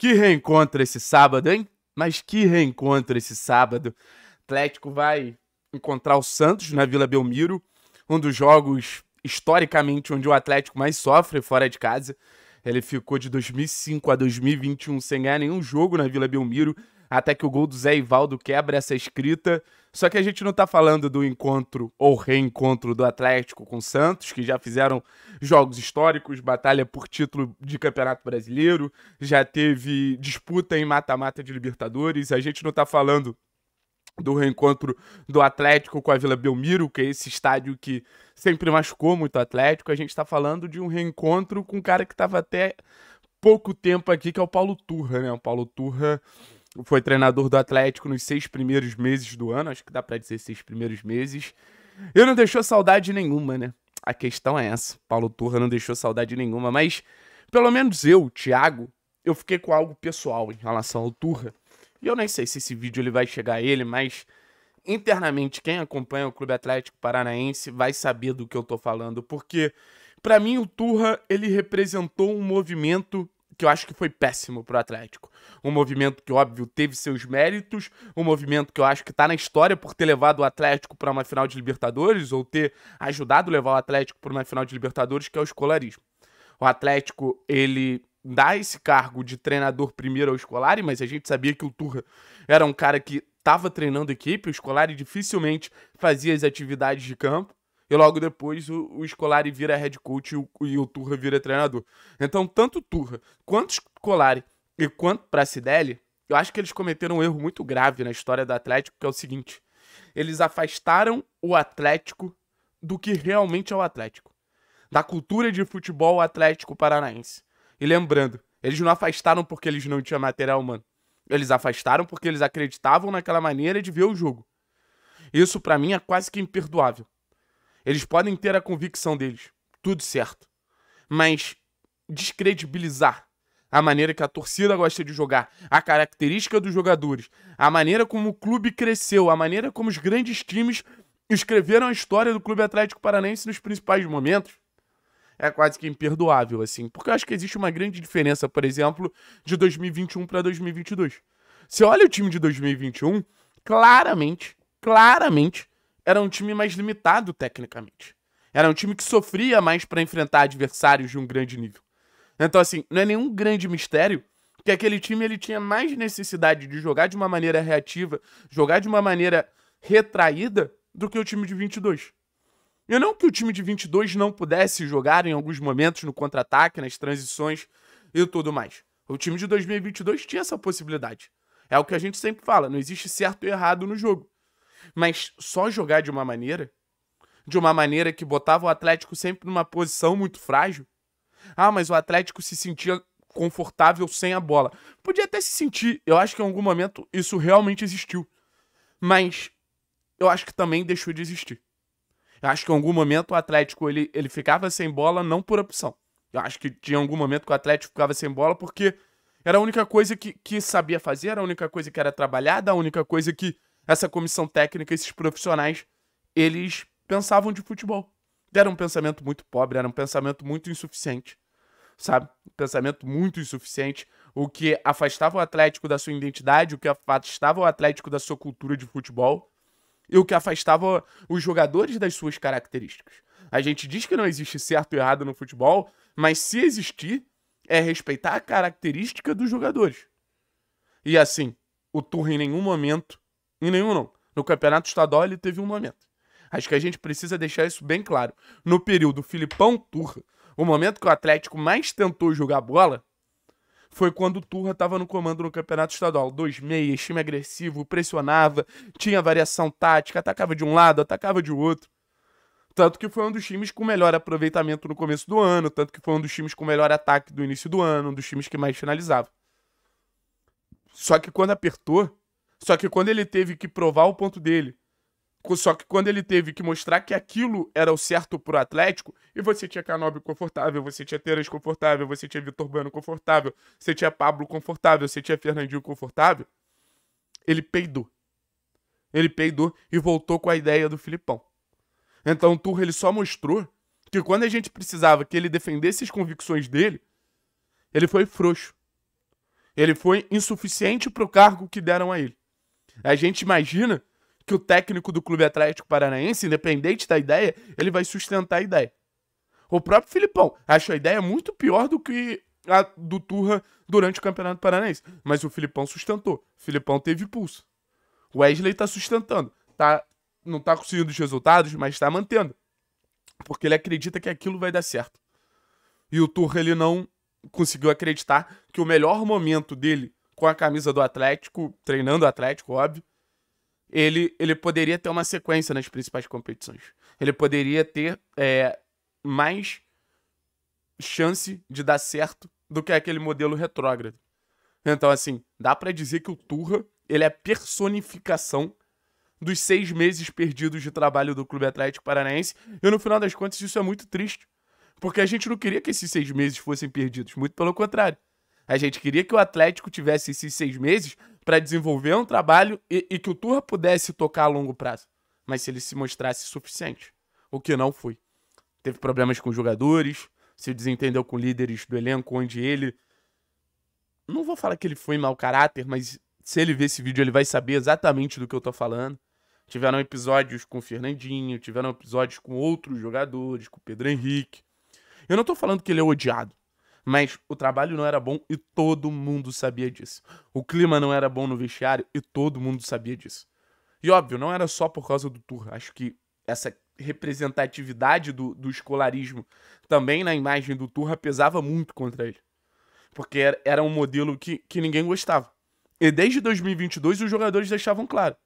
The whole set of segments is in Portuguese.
Que reencontro esse sábado, hein? Mas que reencontro esse sábado. Atlético vai encontrar o Santos na Vila Belmiro, um dos jogos historicamente onde o Atlético mais sofre fora de casa. Ele ficou de 2005 a 2021 sem ganhar nenhum jogo na Vila Belmiro até que o gol do Zé Ivaldo quebra essa escrita. Só que a gente não está falando do encontro ou reencontro do Atlético com o Santos, que já fizeram jogos históricos, batalha por título de Campeonato Brasileiro, já teve disputa em mata-mata de Libertadores. A gente não está falando do reencontro do Atlético com a Vila Belmiro, que é esse estádio que sempre machucou muito o Atlético. A gente está falando de um reencontro com um cara que estava até pouco tempo aqui, que é o Paulo Turra, né? O Paulo Turra foi treinador do Atlético nos seis primeiros meses do ano, acho que dá pra dizer seis primeiros meses. E não deixou saudade nenhuma, né? A questão é essa. Paulo Turra não deixou saudade nenhuma, mas pelo menos eu, Thiago, eu fiquei com algo pessoal em relação ao Turra. E eu nem sei se esse vídeo ele vai chegar a ele, mas internamente quem acompanha o Clube Atlético Paranaense vai saber do que eu tô falando, porque para mim o Turra ele representou um movimento que eu acho que foi péssimo pro Atlético. Um movimento que, óbvio, teve seus méritos, um movimento que eu acho que tá na história por ter levado o Atlético para uma final de Libertadores, ou ter ajudado a levar o Atlético para uma final de Libertadores, que é o escolarismo. O Atlético, ele dá esse cargo de treinador primeiro ao Scolari, mas a gente sabia que o Turra era um cara que estava treinando equipe, o Scolari dificilmente fazia as atividades de campo e logo depois o, o Scolari vira head coach e o, e o Turra vira treinador. Então, tanto o Turra quanto o Scolari e quanto Pracidelli, eu acho que eles cometeram um erro muito grave na história do Atlético, que é o seguinte: eles afastaram o Atlético do que realmente é o Atlético, da cultura de futebol Atlético Paranaense. E lembrando, eles não afastaram porque eles não tinham material humano. Eles afastaram porque eles acreditavam naquela maneira de ver o jogo. Isso para mim é quase que imperdoável. Eles podem ter a convicção deles, tudo certo. Mas descredibilizar a maneira que a torcida gosta de jogar, a característica dos jogadores, a maneira como o clube cresceu, a maneira como os grandes times escreveram a história do Clube Atlético paranaense nos principais momentos, é quase que imperdoável, assim. Porque eu acho que existe uma grande diferença, por exemplo, de 2021 para 2022. Você olha o time de 2021, claramente, claramente, era um time mais limitado tecnicamente. Era um time que sofria mais para enfrentar adversários de um grande nível. Então, assim, não é nenhum grande mistério que aquele time ele tinha mais necessidade de jogar de uma maneira reativa, jogar de uma maneira retraída, do que o time de 22. E não que o time de 22 não pudesse jogar em alguns momentos no contra-ataque, nas transições e tudo mais. O time de 2022 tinha essa possibilidade. É o que a gente sempre fala, não existe certo e errado no jogo. Mas só jogar de uma maneira, de uma maneira que botava o Atlético sempre numa posição muito frágil. Ah, mas o Atlético se sentia confortável sem a bola. Podia até se sentir, eu acho que em algum momento isso realmente existiu. Mas eu acho que também deixou de existir. Eu acho que em algum momento o Atlético ele, ele ficava sem bola não por opção. Eu acho que tinha algum momento que o Atlético ficava sem bola porque era a única coisa que, que sabia fazer, era a única coisa que era trabalhada, a única coisa que essa comissão técnica, esses profissionais, eles pensavam de futebol. Era um pensamento muito pobre, era um pensamento muito insuficiente, sabe? Um pensamento muito insuficiente, o que afastava o Atlético da sua identidade, o que afastava o Atlético da sua cultura de futebol e o que afastava os jogadores das suas características. A gente diz que não existe certo e errado no futebol, mas se existir, é respeitar a característica dos jogadores. E assim, o Turra em nenhum momento em nenhum, não. No campeonato estadual ele teve um momento. Acho que a gente precisa deixar isso bem claro. No período Filipão Turra, o momento que o Atlético mais tentou jogar bola foi quando o Turra estava no comando no Campeonato Estadual. Dois meias, time agressivo, pressionava, tinha variação tática, atacava de um lado, atacava de outro. Tanto que foi um dos times com melhor aproveitamento no começo do ano, tanto que foi um dos times com melhor ataque do início do ano, um dos times que mais finalizava. Só que quando apertou, só que quando ele teve que provar o ponto dele, só que quando ele teve que mostrar que aquilo era o certo pro Atlético, e você tinha Canobi confortável, você tinha Teres confortável, você tinha Vitor Bueno confortável, você tinha Pablo confortável, você tinha Fernandinho confortável, ele peidou. Ele peidou e voltou com a ideia do Filipão. Então o Turra ele só mostrou que quando a gente precisava que ele defendesse as convicções dele, ele foi frouxo. Ele foi insuficiente pro cargo que deram a ele. A gente imagina que o técnico do Clube Atlético Paranaense, independente da ideia, ele vai sustentar a ideia. O próprio Filipão acha a ideia muito pior do que a do Turra durante o Campeonato Paranaense, mas o Filipão sustentou. O Filipão teve pulso. O Wesley tá sustentando, tá não tá conseguindo os resultados, mas tá mantendo. Porque ele acredita que aquilo vai dar certo. E o Turra ele não conseguiu acreditar que o melhor momento dele com a camisa do Atlético, treinando o Atlético, óbvio, ele, ele poderia ter uma sequência nas principais competições. Ele poderia ter é, mais chance de dar certo do que aquele modelo retrógrado. Então, assim, dá para dizer que o Turra ele é a personificação dos seis meses perdidos de trabalho do Clube Atlético Paranaense. E no final das contas, isso é muito triste. Porque a gente não queria que esses seis meses fossem perdidos. Muito pelo contrário. A gente queria que o Atlético tivesse esses seis meses para desenvolver um trabalho e, e que o Turra pudesse tocar a longo prazo. Mas se ele se mostrasse suficiente, o que não foi. Teve problemas com jogadores, se desentendeu com líderes do elenco, onde ele. Não vou falar que ele foi mau caráter, mas se ele ver esse vídeo, ele vai saber exatamente do que eu tô falando. Tiveram episódios com o Fernandinho, tiveram episódios com outros jogadores, com o Pedro Henrique. Eu não tô falando que ele é odiado. Mas o trabalho não era bom e todo mundo sabia disso. O clima não era bom no vestiário e todo mundo sabia disso. E óbvio, não era só por causa do tour. Acho que essa representatividade do, do escolarismo também na imagem do Turra pesava muito contra ele. Porque era um modelo que, que ninguém gostava. E desde 2022 os jogadores deixavam claro.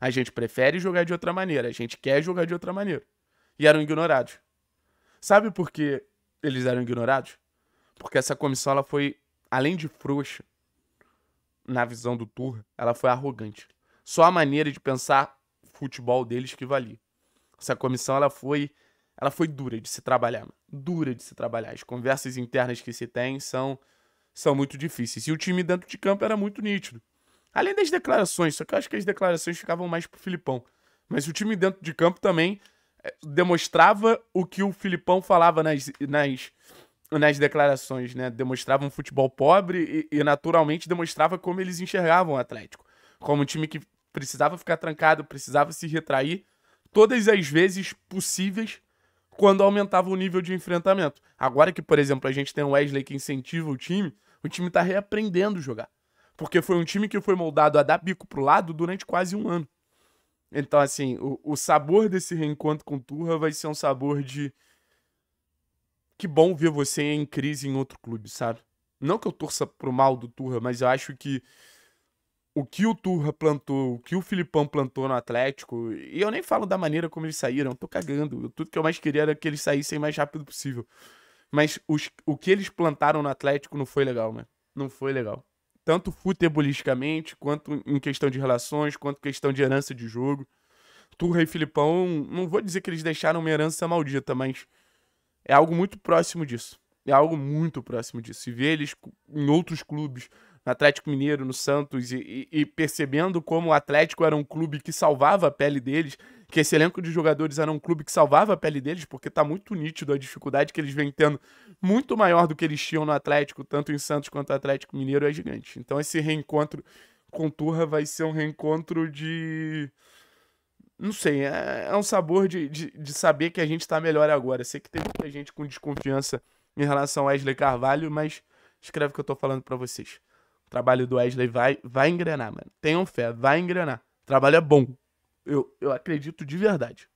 A gente prefere jogar de outra maneira, a gente quer jogar de outra maneira. E eram ignorados. Sabe por que eles eram ignorados? Porque essa comissão ela foi, além de frouxa, na visão do Tur, ela foi arrogante. Só a maneira de pensar futebol deles que valia. Essa comissão ela foi, ela foi dura de se trabalhar, mano. dura de se trabalhar. As conversas internas que se tem são são muito difíceis. E o time dentro de campo era muito nítido. Além das declarações, só que eu acho que as declarações ficavam mais pro Filipão. Mas o time dentro de campo também eh, demonstrava o que o Filipão falava nas, nas nas declarações, né? Demonstrava um futebol pobre e, e, naturalmente demonstrava como eles enxergavam o Atlético. Como um time que precisava ficar trancado, precisava se retrair todas as vezes possíveis quando aumentava o nível de enfrentamento. Agora que, por exemplo, a gente tem o Wesley que incentiva o time, o time tá reaprendendo jogar. Porque foi um time que foi moldado a dar bico pro lado durante quase um ano. Então, assim, o, o sabor desse reencontro com o Turra vai ser um sabor de que bom ver você em crise em outro clube, sabe? Não que eu torça pro mal do Turra, mas eu acho que o que o Turra plantou, o que o Filipão plantou no Atlético, e eu nem falo da maneira como eles saíram, eu tô cagando. Tudo que eu mais queria era que eles saíssem o mais rápido possível. Mas os, o que eles plantaram no Atlético não foi legal, né? Não foi legal. Tanto futebolisticamente, quanto em questão de relações, quanto questão de herança de jogo. Turra e Filipão, não vou dizer que eles deixaram uma herança maldita, mas é algo muito próximo disso. É algo muito próximo disso. E ver eles em outros clubes, no Atlético Mineiro, no Santos, e, e, e, percebendo como o Atlético era um clube que salvava a pele deles, que esse elenco de jogadores era um clube que salvava a pele deles, porque tá muito nítido a dificuldade que eles vêm tendo, muito maior do que eles tinham no Atlético, tanto em Santos quanto no Atlético Mineiro, é gigante. Então esse reencontro com Turra vai ser um reencontro de não sei, é, é um sabor de, de, de, saber que a gente tá melhor agora. Sei que tem muita gente com desconfiança em relação a Wesley Carvalho, mas escreve o que eu tô falando para vocês. O trabalho do Wesley vai, vai engrenar, mano. Tenham fé, vai engrenar. O trabalho é bom. Eu, eu acredito de verdade.